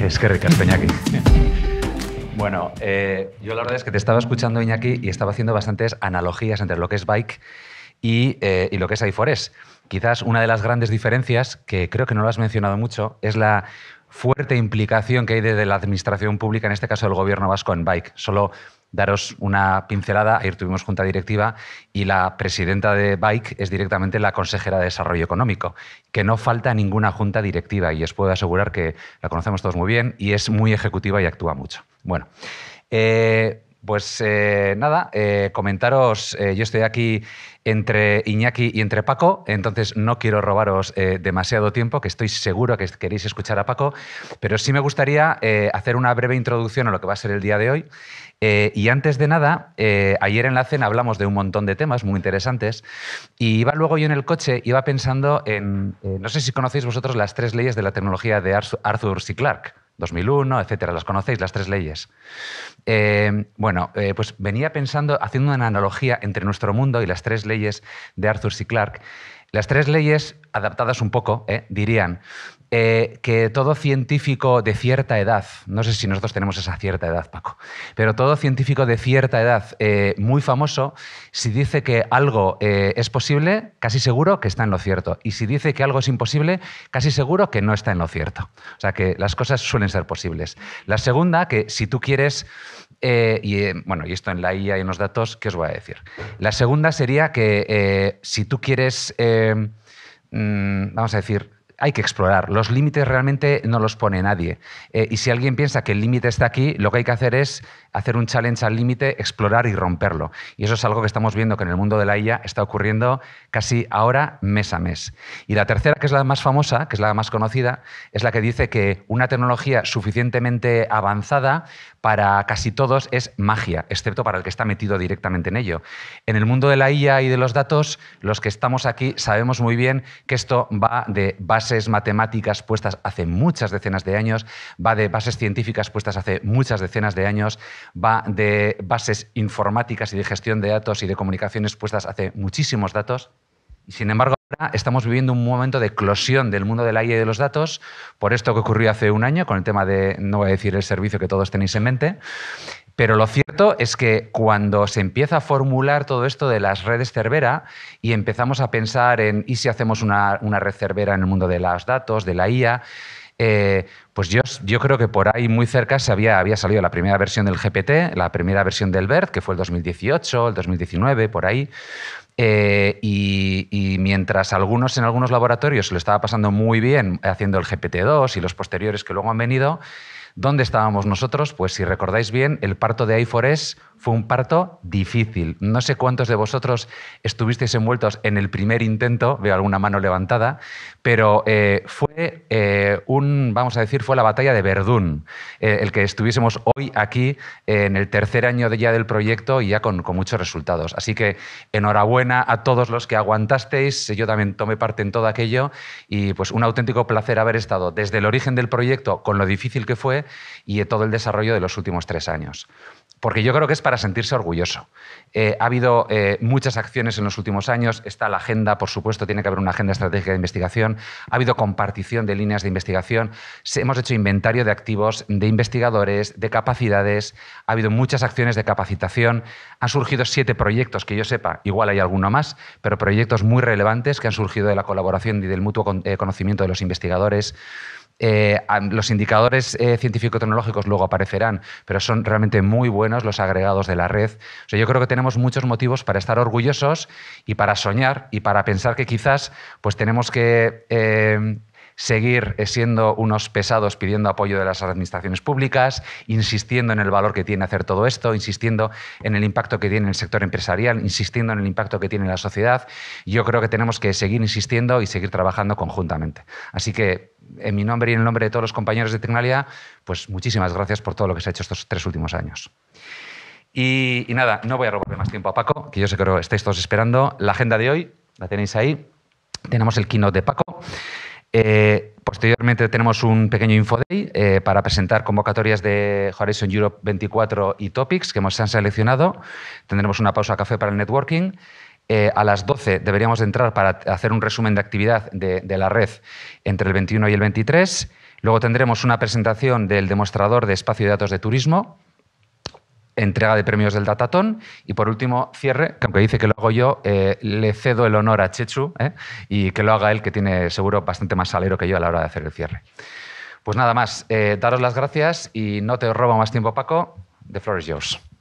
Es que Ricardo, Iñaki. Bueno, eh, yo la verdad es que te estaba escuchando, Iñaki, y estaba haciendo bastantes analogías entre lo que es bike y, eh, lo que es iFores. Quizás una de las grandes diferencias, que creo que no lo has mencionado mucho, es la fuerte implicación que hay desde la administración pública, en este caso del gobierno vasco, en bike. Solo daros una pincelada. Ayer tuvimos junta directiva y la presidenta de BIKE es directamente la consejera de Desarrollo Económico, que no falta ninguna junta directiva y os puedo asegurar que la conocemos todos muy bien y es muy ejecutiva y actúa mucho. Bueno, eh, pues eh, nada, eh, comentaros, eh, yo estoy aquí entre Iñaki y entre Paco, entonces no quiero robaros demasiado tiempo, que estoy seguro que queréis escuchar a Paco, pero sí me gustaría hacer una breve introducción a lo que va a ser el día de hoy. y antes de nada, ayer en la cena hablamos de un montón de temas muy interesantes y iba luego yo en el coche, iba pensando en, no sé si conocéis vosotros las tres leyes de la tecnología de Arthur C. Clarke. 2001, etcétera. Las conocéis, las tres leyes. Eh, bueno, eh, pues venía pensando, haciendo una analogía entre nuestro mundo y las tres leyes de Arthur C. Clarke, las tres leyes, adaptadas un poco, eh, dirían eh, que todo científico de cierta edad, no sé si nosotros tenemos esa cierta edad, Paco, pero todo científico de cierta edad eh, muy famoso, si dice que algo es posible, casi seguro que está en lo cierto. Y si dice que algo es imposible, casi seguro que no está en lo cierto. O sea que las cosas suelen ser posibles. La segunda, que si tú quieres eh, y eh, bueno, y esto en la IA y en los datos, ¿qué os voy a decir? La segunda sería que eh, si tú quieres, mm, vamos a decir, hay que explorar. Los límites realmente no los pone nadie. y si alguien piensa que el límite está aquí, lo que hay que hacer es hacer un challenge al límite, explorar y romperlo. Y eso es algo que estamos viendo que en el mundo de la IA está ocurriendo casi ahora mes a mes. Y la tercera, que es la más famosa, que es la más conocida, es la que dice que una tecnología suficientemente avanzada para casi todos es magia, excepto para el que está metido directamente en ello. En el mundo de la IA y de los datos, los que estamos aquí sabemos muy bien que esto va de bases matemáticas puestas hace muchas decenas de años, va de bases científicas puestas hace muchas decenas de años, va de bases informáticas y de gestión de datos y de comunicaciones puestas hace muchísimos datos. sin embargo, ahora estamos viviendo un momento de eclosión del mundo de la IA y de los datos, por esto que ocurrió hace un año con el tema de, no voy a decir el servicio que todos tenéis en mente, pero lo cierto es que cuando se empieza a formular todo esto de las redes Cervera y empezamos a pensar en, ¿y si hacemos una, una red Cervera en el mundo de los datos, de la IA? Eh, pues yo, yo, creo que por ahí muy cerca se había, había salido la primera versión del GPT, la primera versión del BERT, que fue el 2018, el 2019, por ahí. Eh, y, mientras algunos en algunos laboratorios se lo estaba pasando muy bien haciendo el GPT-2 y los posteriores que luego han venido, ¿dónde estábamos nosotros? Pues si recordáis bien, el parto de i4S fue un parto difícil. No sé cuántos de vosotros estuvisteis envueltos en el primer intento, veo alguna mano levantada, pero eh, fue eh, un, vamos a decir, fue la batalla de Verdún, eh, el que estuviésemos hoy aquí en el tercer año de ya del proyecto y ya con, muchos resultados. Así que enhorabuena a todos los que aguantasteis, yo también tomé parte en todo aquello y pues un auténtico placer haber estado desde el origen del proyecto con lo difícil que fue y todo el desarrollo de los últimos tres años porque yo creo que es para sentirse orgulloso. Eh, ha habido eh, muchas acciones en los últimos años, está la agenda, por supuesto, tiene que haber una agenda estratégica de investigación, ha habido compartición de líneas de investigación, hemos hecho inventario de activos, de investigadores, de capacidades, ha habido muchas acciones de capacitación, han surgido siete proyectos, que yo sepa, igual hay alguno más, pero proyectos muy relevantes que han surgido de la colaboración y del mutuo eh, conocimiento de los investigadores. Eh, los indicadores eh, científico-tecnológicos luego aparecerán, pero son realmente muy buenos los agregados de la red. yo creo que tenemos muchos motivos para estar orgullosos y para soñar y para pensar que quizás pues, tenemos que... Eh, seguir siendo unos pesados pidiendo apoyo de las administraciones públicas, insistiendo en el valor que tiene hacer todo esto, insistiendo en el impacto que tiene el sector empresarial, insistiendo en el impacto que tiene la sociedad. Yo creo que tenemos que seguir insistiendo y seguir trabajando conjuntamente. Así que en mi nombre y en el nombre de todos los compañeros de Tecnalia, pues muchísimas gracias por todo lo que se ha hecho estos tres últimos años. Y, nada, no voy a robarle más tiempo a Paco, que yo sé que lo estáis todos esperando. La agenda de hoy la tenéis ahí. Tenemos el keynote de Paco. Eh, posteriormente tenemos un pequeño infoday eh, para presentar convocatorias de Horizon Europe 24 y Topics que hemos, se han seleccionado. Tendremos una pausa café para el networking. Eh, a las 12 deberíamos entrar para hacer un resumen de actividad de, la red entre el 21 y el 23. Luego tendremos una presentación del demostrador de espacio de datos de turismo, entrega de premios del Datatón y por último cierre, que aunque dice que lo hago yo, eh, le cedo el honor a Chechu eh, y que lo haga él, que tiene seguro bastante más salero que yo a la hora de hacer el cierre. Pues nada más, daros las gracias y no te robo más tiempo, Paco. The floor is